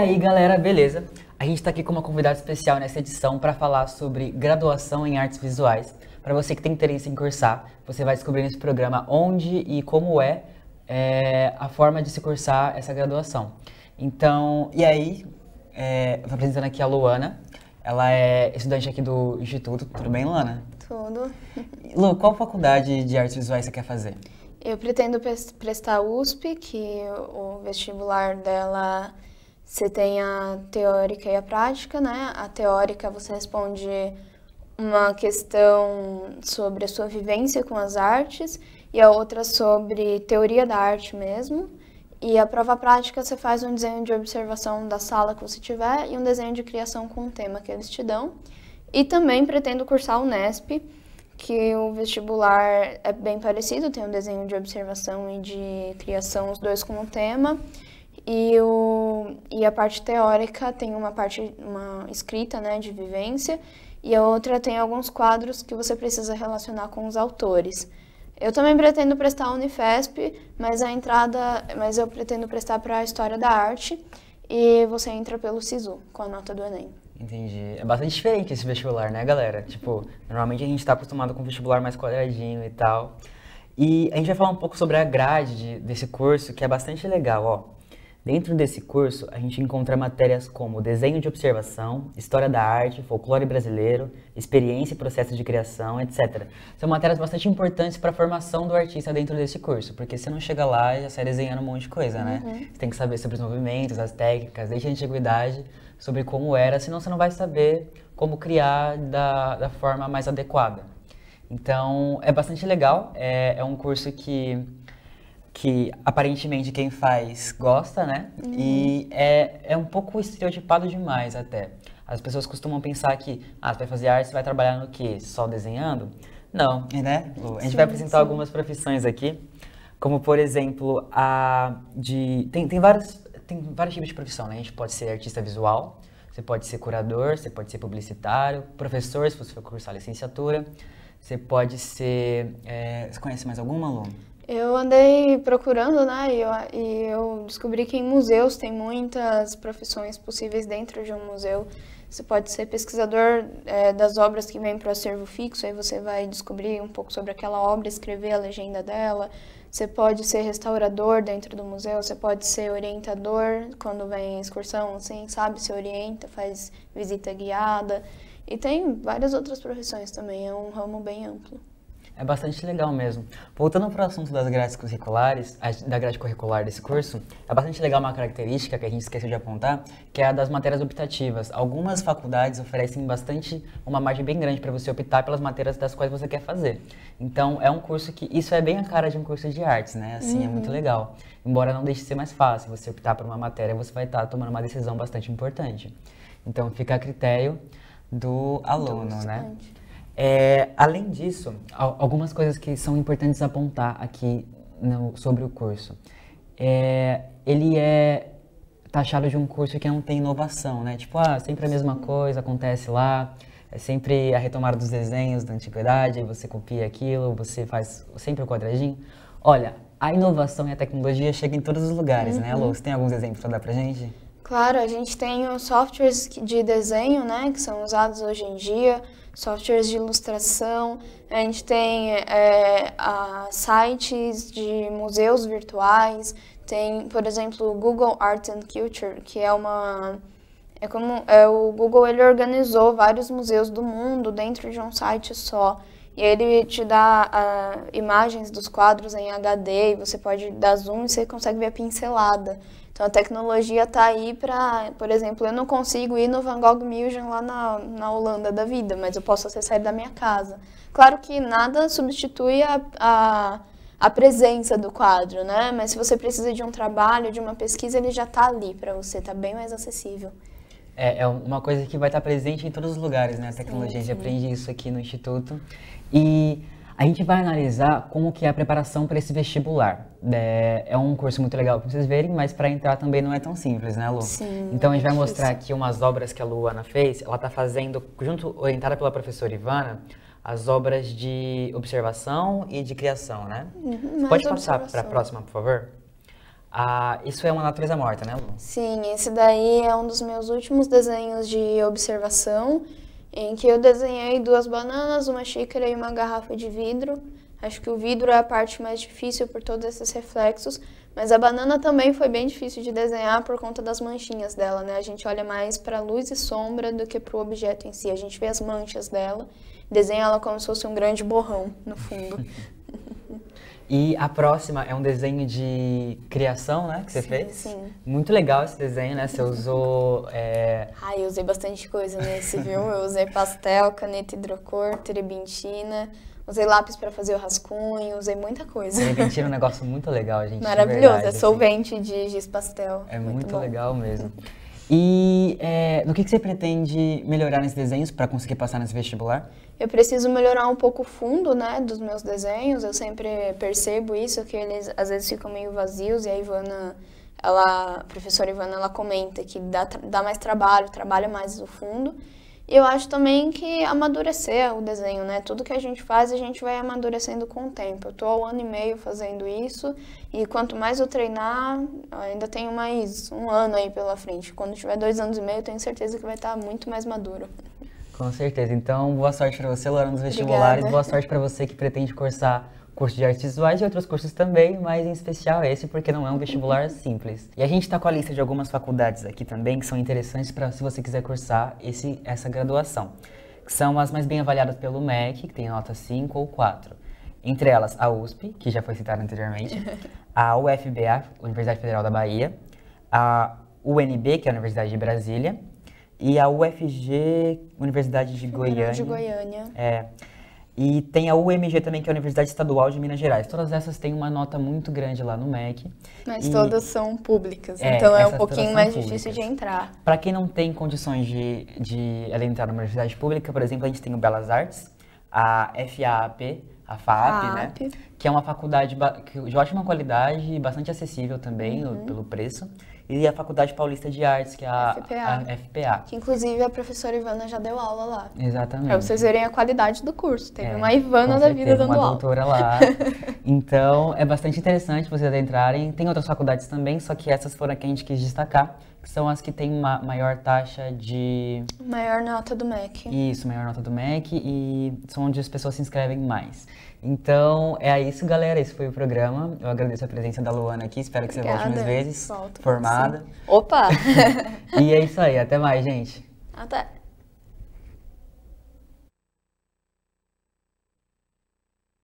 aí, galera, beleza? A gente está aqui com uma convidada especial nessa edição para falar sobre graduação em artes visuais. Para você que tem interesse em cursar, você vai descobrir nesse programa onde e como é, é a forma de se cursar essa graduação. Então, e aí, é, eu apresentando aqui a Luana. Ela é estudante aqui do Instituto. Tudo bem, Luana? Tudo. Lu, qual faculdade de artes visuais você quer fazer? Eu pretendo prestar a USP, que o vestibular dela você tem a teórica e a prática, né? A teórica você responde uma questão sobre a sua vivência com as artes e a outra sobre teoria da arte mesmo. E a prova prática você faz um desenho de observação da sala que você tiver e um desenho de criação com o tema que eles te dão. E também pretendo cursar o Nesp, que o vestibular é bem parecido, tem um desenho de observação e de criação, os dois com o tema. E, o, e a parte teórica tem uma parte uma escrita, né, de vivência, e a outra tem alguns quadros que você precisa relacionar com os autores. Eu também pretendo prestar a Unifesp, mas a entrada, mas eu pretendo prestar para a História da Arte e você entra pelo SISU com a nota do ENEM. Entendi. É bastante diferente esse vestibular, né, galera? Tipo, normalmente a gente está acostumado com vestibular mais quadradinho e tal. E a gente vai falar um pouco sobre a grade de, desse curso, que é bastante legal, ó. Dentro desse curso, a gente encontra matérias como desenho de observação, história da arte, folclore brasileiro, experiência e processo de criação, etc. São matérias bastante importantes para a formação do artista dentro desse curso, porque você não chega lá e já sai desenhando um monte de coisa, né? uhum. né? Você tem que saber sobre os movimentos, as técnicas, desde a antiguidade, sobre como era, senão você não vai saber como criar da, da forma mais adequada. Então, é bastante legal, é, é um curso que que aparentemente quem faz gosta, né? Uhum. E é, é um pouco estereotipado demais até. As pessoas costumam pensar que, ah, você vai fazer arte, você vai trabalhar no quê? Só desenhando? Não, é, né? A gente vai apresentar algumas profissões aqui, como por exemplo a de tem, tem vários tem vários tipos de profissão, né? A gente pode ser artista visual, você pode ser curador, você pode ser publicitário, professor se você for cursar licenciatura, você pode ser é... você conhece mais alguma, Lu? Eu andei procurando, né? E eu, e eu, descobri que em museus tem muitas profissões possíveis dentro de um museu. Você pode ser pesquisador é, das obras que vêm para o acervo fixo, aí você vai descobrir um pouco sobre aquela obra, escrever a legenda dela. Você pode ser restaurador dentro do museu, você pode ser orientador quando vem excursão, assim, sabe? Se orienta, faz visita guiada. E tem várias outras profissões também, é um ramo bem amplo é bastante legal mesmo. Voltando para o assunto das grades curriculares, da grade curricular desse curso, é bastante legal uma característica que a gente esqueceu de apontar, que é a das matérias optativas. Algumas faculdades oferecem bastante, uma margem bem grande para você optar pelas matérias das quais você quer fazer. Então, é um curso que, isso é bem a cara de um curso de artes, né? Assim, uhum. é muito uhum. legal. Embora não deixe de ser mais fácil, você optar por uma matéria, você vai estar tá tomando uma decisão bastante importante. Então, fica a critério do aluno, do né? É, além disso, algumas coisas que são importantes apontar aqui no, sobre o curso. É, ele é taxado de um curso que não tem inovação, né? Tipo, ah, sempre a mesma coisa acontece lá, é sempre a retomada dos desenhos da antiguidade, você copia aquilo, você faz sempre o quadradinho. Olha, a inovação e a tecnologia chegam em todos os lugares, né, uhum. né, Lou? Você tem alguns exemplos para dar pra gente? Claro, a gente tem os softwares de desenho, né, que são usados hoje em dia, softwares de ilustração, a gente tem é, a, sites de museus virtuais, tem, por exemplo, o Google Art and Culture, que é uma é como é, o Google ele organizou vários museus do mundo dentro de um site só. E ele te dá uh, imagens dos quadros em HD e você pode dar zoom e você consegue ver a pincelada. Então a tecnologia está aí para, por exemplo, eu não consigo ir no Van Gogh Museum lá na, na Holanda da vida, mas eu posso acessar da minha casa. Claro que nada substitui a, a, a presença do quadro, né? Mas se você precisa de um trabalho, de uma pesquisa, ele já está ali para você, está bem mais acessível. É, é, uma coisa que vai estar tá presente em todos os lugares, né? A tecnologia, sim, sim. a gente aprende isso aqui no Instituto. E a gente vai analisar como que é a preparação para esse vestibular. É, é um curso muito legal para vocês verem, mas para entrar também não é tão simples, né, Lu? Sim. Então a gente vai é mostrar aqui umas obras que a Luana fez. Ela está fazendo, junto orientada pela professora Ivana, as obras de observação e de criação, né? Uhum, Pode passar para a próxima, por favor? Ah, isso é uma natureza morta, né, Lu? Sim, esse daí é um dos meus últimos desenhos de observação em que eu desenhei duas bananas, uma xícara e uma garrafa de vidro. Acho que o vidro é a parte mais difícil por todos esses reflexos, mas a banana também foi bem difícil de desenhar por conta das manchinhas dela, né? A gente olha mais para a luz e sombra do que para o objeto em si. A gente vê as manchas dela, desenha ela como se fosse um grande borrão no fundo. E a próxima é um desenho de criação, né? Que você sim, fez. Sim. Muito legal esse desenho, né? Você usou. É... Ai, eu usei bastante coisa nesse, viu? Eu usei pastel, caneta hidrocor, terebintina. Usei lápis para fazer o rascunho, usei muita coisa. Terebintina é um negócio muito legal, gente. Maravilhoso, verdade, é solvente assim. de giz pastel. É muito, muito legal mesmo. E é, que, que você pretende melhorar nesses desenhos para conseguir passar nesse vestibular? Eu preciso melhorar um pouco o fundo, né, dos meus desenhos. Eu sempre percebo isso, que eles às vezes ficam meio vazios. E a Ivana, ela, a professora Ivana, ela comenta que dá, dá mais trabalho, trabalha mais o fundo. E eu acho também que amadurecer o desenho, né? Tudo que a gente faz, a gente vai amadurecendo com o tempo. Eu tô há um ano e meio fazendo isso, e quanto mais eu treinar, ainda tenho mais um ano aí pela frente. Quando tiver dois anos e meio, tenho certeza que vai estar tá muito mais maduro. Com certeza. Então, boa sorte para você, Laura, nos vestibulares. Obrigada. Boa sorte para você que pretende cursar curso de artes visuais e outros cursos também, mas em especial esse porque não é um vestibular simples. E a gente está com a lista de algumas faculdades aqui também que são interessantes para se você quiser cursar esse, essa graduação, que são as mais bem avaliadas pelo MEC, que tem nota 5 ou 4. Entre elas, a USP, que já foi citada anteriormente, a UFBA, Universidade Federal da Bahia, a UNB, que é a Universidade de Brasília, e a UFG, Universidade de Goiânia. De Goiânia. É. E tem a UMG também, que é a Universidade Estadual de Minas Gerais. Todas essas têm uma nota muito grande lá no MEC. Mas e todas são públicas, é, então é um pouquinho mais públicas. difícil de entrar. Para quem não tem condições de, de entrar numa universidade pública, por exemplo, a gente tem o Belas Artes, a FAAP, a FAP, né? Que é uma faculdade de ótima qualidade e bastante acessível também uhum. pelo preço. E a Faculdade Paulista de Artes, que é a FPA. a FPA. Que inclusive a professora Ivana já deu aula lá. Exatamente. Pra vocês verem a qualidade do curso. Teve é, uma Ivana da vida dando uma aula. uma doutora lá. então, é bastante interessante vocês adentrarem. Tem outras faculdades também, só que essas foram a que a gente quis destacar são as que têm ma maior taxa de. Maior nota do MEC. Isso, maior nota do MEC e são onde as pessoas se inscrevem mais. Então, é isso, galera. Esse foi o programa. Eu agradeço a presença da Luana aqui. Espero que Obrigada. você volte mais vezes. Volto, formada. Sim. Opa! e é isso aí. Até mais, gente. Até.